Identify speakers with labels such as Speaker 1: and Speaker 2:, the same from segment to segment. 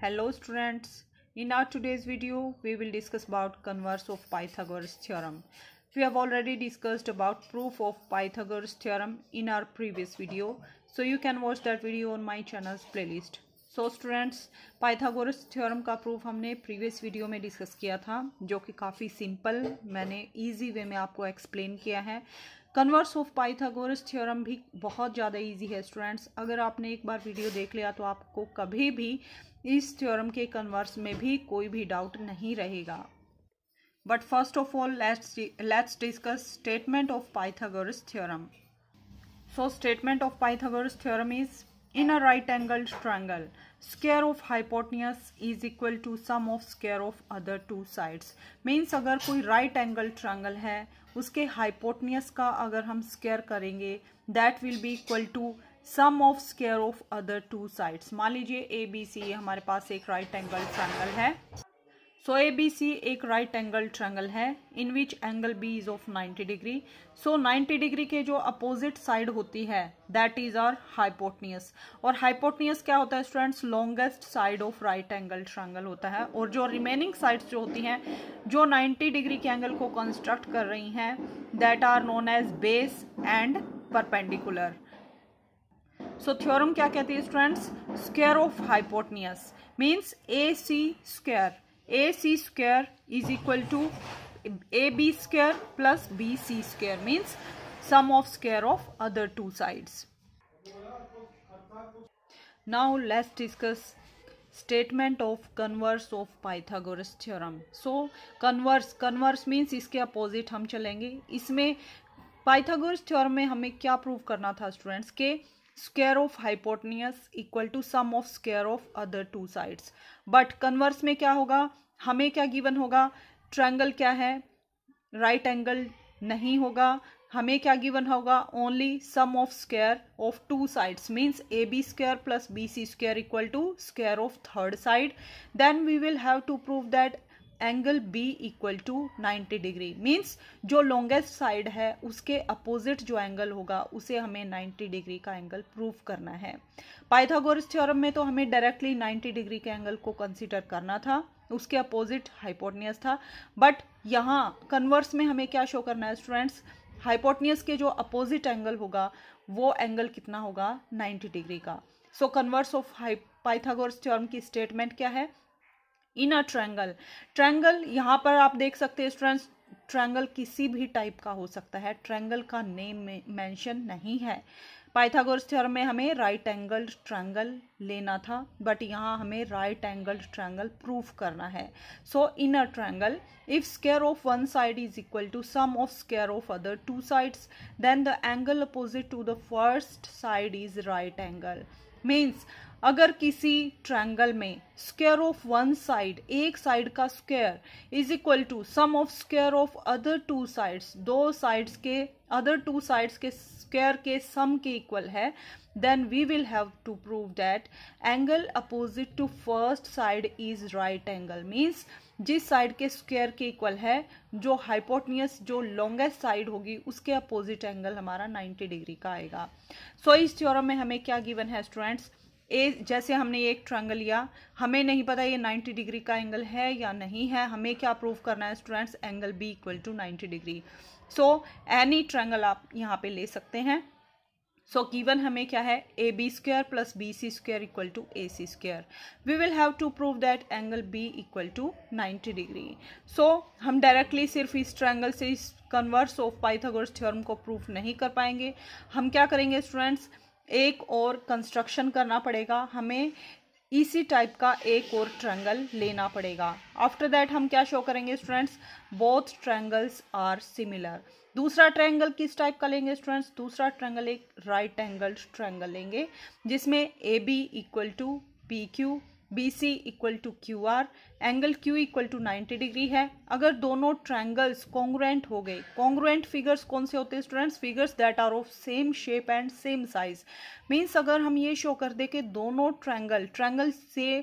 Speaker 1: hello students in our today's video we will discuss about converse of pythagoras theorem we have already discussed about proof of pythagoras theorem in our previous video so you can watch that video on my channel's playlist so students Pythagoras theorem का proof हमने previous video में discuss किया था जो कि काफ़ी simple मैंने easy way में आपको एक्सप्लेन किया है कन्वर्स ऑफ पाइथागोरस थ्योरम भी बहुत ज़्यादा इजी है स्टूडेंट्स अगर आपने एक बार वीडियो देख लिया तो आपको कभी भी इस थ्योरम के कन्वर्स में भी कोई भी डाउट नहीं रहेगा but first of all let's discuss statement of Pythagoras theorem so statement of Pythagoras theorem is in a right angle triangle square of hypotenuse is equal to sum of square of other two sides means अगर कोई right angle triangle है उसके hypotenuse का अगर हम square करेंगे that will be equal to sum of square of other two sides मान लीजिए ए बी सी हमारे पास एक राइट एंगल ट्रैंगल है सो ए बी सी एक राइट एंगल ट्रैंगल है in which angle B is of 90 degree so 90 degree के जो अपोजिट साइड होती है दैट इज आर हाइपोटनियस और हाइपोटनियस क्या होता है students longest side of right angle triangle होता है और जो रिमेनिंग साइड्स जो होती हैं जो 90 डिग्री के एंगल को कंस्ट्रक्ट कर रही हैं that are known as base and perpendicular so theorem क्या कहती है students square of hypotenuse means A C square A C square is equal to A B square plus B C square means sum of square of other two sides now let's discuss statement of converse of Pythagoras theorem so converse converse means इसके opposite हम चलेंगे इसमें Pythagoras theorem में हमें क्या prove करना था students के square of hypotenuse equal to sum of square of other two sides but converse में क्या होगा हमें क्या गिवन होगा ट्रायंगल क्या है राइट right एंगल नहीं होगा हमें क्या गिवन होगा only sum of square of two sides means A B square plus B C square equal to square of third side then we will have to prove that angle B equal to 90 degree means जो longest side है उसके opposite जो angle होगा उसे हमें 90 degree का angle prove करना है पाइथागोरस थ्योरम में तो हमें डायरेक्टली 90 डिग्री के एंगल को कंसिडर करना था उसके अपोजिट हाइपोटनियस था बट यहाँ कन्वर्स में हमें क्या शो करना है स्टूडेंट्स हाइपोटनियस के जो अपोजिट एंगल होगा वो एंगल कितना होगा नाइन्टी डिग्री का so converse of Pythagoras theorem की स्टेटमेंट क्या है इन अ ट्रैंगल ट्रैंगल यहाँ पर आप देख सकते हैं स्टूडेंट्स ट्रैंगल किसी भी टाइप का हो सकता है ट्रैंगल का नेम मेंशन नहीं है पाइथागोरस थ्योरम में हमें राइट एंगल्ड ट्रैंगल लेना था बट यहाँ हमें राइट एंगल्ड ट्रैंगल प्रूफ करना है so in a triangle if square of one side is equal to sum of square of other two sides then the angle opposite to the first side is right angle means अगर किसी triangle में square of one side एक side का square is equal to sum of square of other two sides दो sides के other two sides के square के sum के इक्वल है then we will have to prove that angle opposite to first side is right angle means जिस side के square के equal है जो हाइपोटनियस जो लॉन्गेस्ट साइड होगी उसके अपोजिट एंगल हमारा 90 डिग्री का आएगा सो so, इस थ्योरम में हमें क्या गिवन है स्टूडेंट्स ए जैसे हमने ये एक ट्रायंगल लिया हमें नहीं पता ये 90 डिग्री का एंगल है या नहीं है हमें क्या प्रूव करना है students angle B equal to 90 degree so any triangle आप यहाँ पे ले सकते हैं सो so, गिवन हमें क्या है A B square plus B C square equal to A C square we will have to prove that angle B equal to 90 degree so हम डायरेक्टली सिर्फ इस ट्रायंगल से इस कन्वर्स ऑफ पाइथागोरस थ्योरम को proof नहीं कर पाएंगे हम क्या करेंगे स्टूडेंट्स एक और कंस्ट्रक्शन करना पड़ेगा हमें इसी टाइप का एक और ट्रैंगल लेना पड़ेगा आफ्टर दैट हम क्या शो करेंगे students both triangles are similar दूसरा ट्रैंगल किस टाइप का लेंगे स्टूडेंट्स दूसरा ट्रैंगल एक राइट एंगल ट्रैंगल लेंगे जिसमें A B equal to P Q B C equal to Q R angle Q equal to ninety degree है अगर दोनों ट्रैंगल्स कॉन्ग्रेंट हो गए कॉन्ग्रेंट फिगर्स कौन से होते हैं students figures that are of same shape and same size means अगर हम ये शो कर दें कि दोनों ट्रैंगल ट्रैंगल से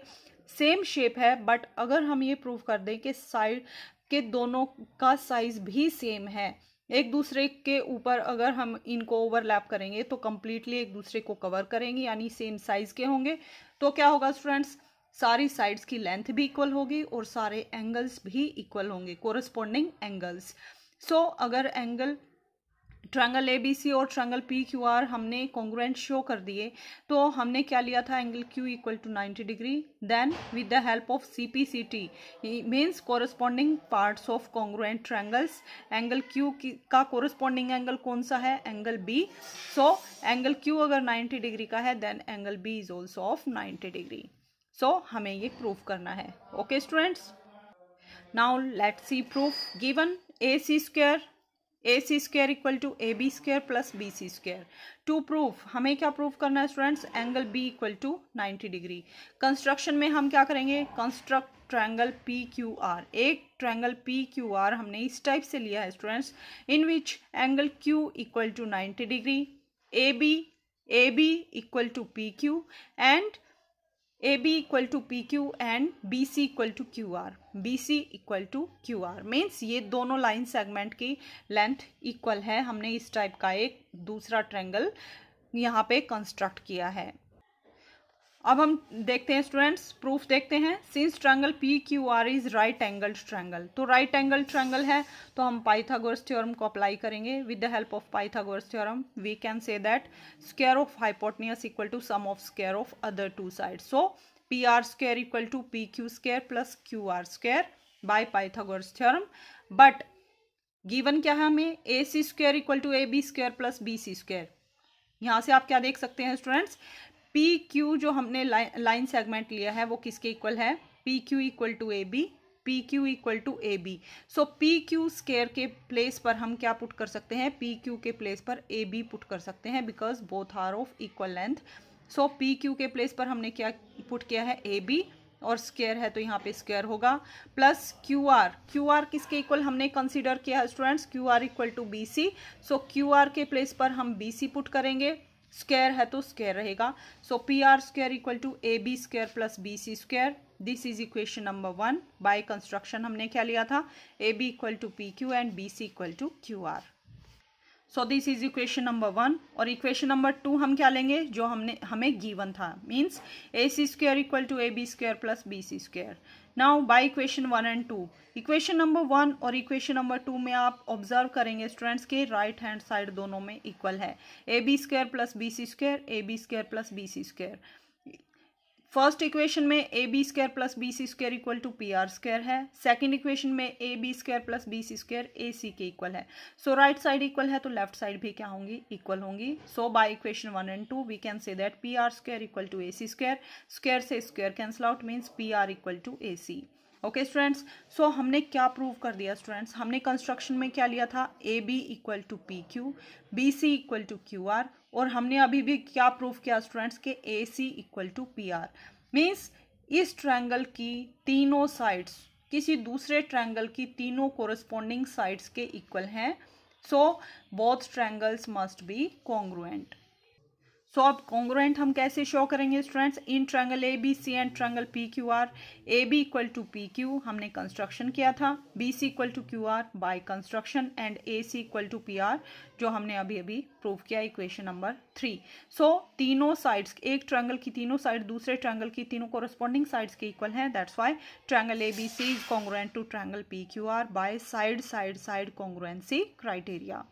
Speaker 1: सेम शेप है बट अगर हम ये प्रूव कर दें कि साइड के दोनों का साइज भी सेम है एक दूसरे के ऊपर अगर हम इनको ओवरलैप करेंगे तो कम्प्लीटली एक दूसरे को कवर करेंगे यानी सेम साइज के होंगे तो क्या होगा स्टूडेंट्स सारी साइड्स की लेंथ भी इक्वल होगी और सारे एंगल्स भी इक्वल होंगे कोरस्पोंडिंग एंगल्स सो अगर angle triangle A B C और ट्रायंगल पी क्यू आर हमने कॉन्ग्रेंट शो कर दिए तो हमने क्या लिया था angle Q equal to ninety degree then with the help of C P C T means corresponding parts of congruent triangles angle Q की का कॉरस्पॉन्डिंग एंगल कौन सा है angle B so angle Q अगर नाइन्टी डिग्री का है then angle B is also of ninety degree so so, हमें ये प्रूफ करना है okay students now let see proof given A C square A C square equal to A B square plus B C square to proof हमें क्या proof करना है students angle B equal to ninety degree construction में हम क्या करेंगे construct triangle P Q R एक triangle P Q R हमने इस टाइप से लिया है students in which angle Q equal to ninety degree A B A B equal to P Q and A B equal to P Q and B C equal to Q R B C equal to Q R means ये दोनों line segment की length equal है हमने इस type का एक दूसरा triangle यहाँ पे कंस्ट्रक्ट किया है अब हम देखते हैं स्टूडेंट्स प्रूफ देखते हैं since triangle P Q R is right angle triangle तो राइट एंगल ट्रैंगल है तो हम पाइथागोरस थ्योरम को अप्लाई करेंगे with the help of Pythagoras theorem we can say that square of hypotenuse equal to sum of square of other two side so P R square equal to P Q square plus Q R square by Pythagoras theorem but given क्या है हमें A C square equal to A B square plus B C square यहाँ से आप क्या देख सकते हैं स्टूडेंट्स पी क्यू जो हमने लाइन सेगमेंट लिया है वो किसके इक्वल है P Q equal to A B P Q equal to A B so P Q square के प्लेस पर हम क्या पुट कर सकते हैं पी क्यू के प्लेस पर ए बी पुट कर सकते हैं because both are of equal length so P Q के प्लेस पर हमने क्या पुट किया है ए बी और स्केयर है तो यहाँ पे स्केयर होगा plus Q R Q R किसके इक्वल हमने कंसिडर किया है students Q R equal to B C so Q R के प्लेस पर हम बी सी पुट करेंगे स्क्वायर है तो स्क्वायर रहेगा so P R square equal to A B square plus B C square this is equation number one by construction हमने क्या लिया था A B equal to P Q and B C equal to Q R so this is equation number one और equation number two हम क्या लेंगे जो हमने हमें गिवन था means A C square equal to A B square plus B C square now by equation one and two equation number one और equation number two में आप ऑब्जर्व करेंगे स्टूडेंट्स के राइट हैंड साइड दोनों में equal है A B square plus B C square A B square plus B C square first equation में A B square plus B C square equal to P R square है second equation में A B square plus B C square A C के equal है सो right side equal है तो left side भी क्या होंगी इक्वल होंगी so by equation one and two we can say that P R square equal to A C square square से square cancel out means P R equal to A C okay students so हमने क्या prove कर दिया students हमने construction में क्या लिया था A B equal to P Q B C equal to Q R और हमने अभी भी क्या प्रूव किया स्टूडेंट्स के A C equal to P R means इस ट्रैंगल की तीनों साइड्स किसी दूसरे ट्रैंगल की तीनों कोरस्पोंडिंग साइड्स के इक्वल हैं so both triangles must be congruent so अब कॉन्ग्रेंट हम कैसे शो करेंगे students in triangle A B C and triangle P Q R A B equal to P Q हमने कंस्ट्रक्शन किया था B C equal to Q R by construction and A C equal to P R जो हमने अभी अभी prove किया equation number three so तीनों sides एक ट्रायंगल की तीनों साइड दूसरे ट्रायंगल की तीनों कोरस्पॉन्डिंग साइड्स के इक्वल हैं that's why triangle A B C is congruent to triangle P Q R by side side side congruency criteria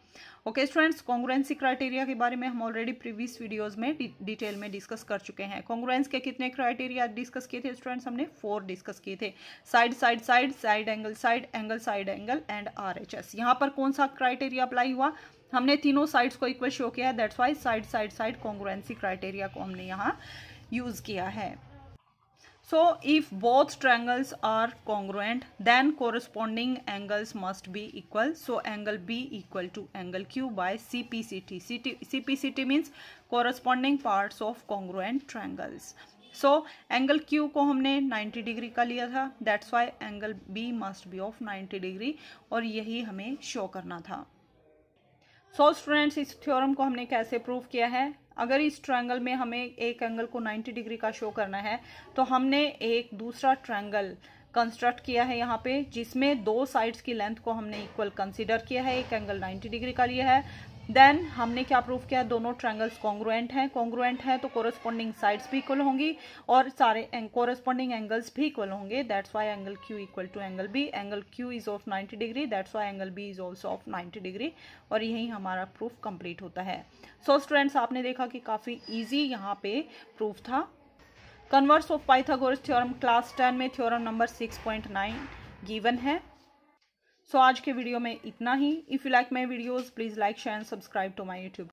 Speaker 1: okay students congruency criteria के बारे में हम ऑलरेडी प्रीवियस वीडियोज में डिटेल में डिस्कस कर चुके हैं कॉन्ग्रुएंस के कितने क्राइटेरिया डिस्कस किए थे स्टूडेंट्स हमने फोर डिस्कस किए थे side side side side angle side angle side angle and R H S यहाँ पर कौन सा क्राइटेरिया अप्लाई हुआ हमने तीनों साइड्स को इक्वल शो किया है that's why side side side congruency criteria को हमने यहाँ यूज किया है so if both triangles are congruent then corresponding angles must be equal so angle B equal to angle Q by C P C T C T C P C T means corresponding parts of congruent triangles so angle Q को हमने 90 degree का लिया था that's why angle B must be of 90 degree और यही हमें show करना था सो स्टूडेंट्स इस थ्योरम को हमने कैसे प्रूव किया है अगर इस ट्रायंगल में हमें एक एंगल को 90 डिग्री का शो करना है तो हमने एक दूसरा ट्रायंगल कंस्ट्रक्ट किया है यहाँ पे जिसमें दो साइड्स की लेंथ को हमने इक्वल कंसीडर किया है एक एंगल 90 डिग्री का लिया है देन हमने क्या प्रूफ किया दोनों ट्रैंगल्स कॉन्ग्रुएंट हैं कॉन्ग्रुएंट हैं तो कोरस्पॉन्डिंग साइड्स भी इक्वल होंगी और सारे कोरस्पॉन्डिंग एंगल्स भी इक्वल होंगे that's why angle Q equal to angle B angle Q is of 90 degree that's why angle B is also of 90 degree और यही हमारा प्रूफ कंप्लीट होता है सो so, स्टूडेंट्स आपने देखा कि काफ़ी ईजी यहाँ पे प्रूफ था converse of Pythagoras theorem class ten में theorem number six point nine given है सो आज के वीडियो में इतना ही if you like my videos please like share and subscribe to my YouTube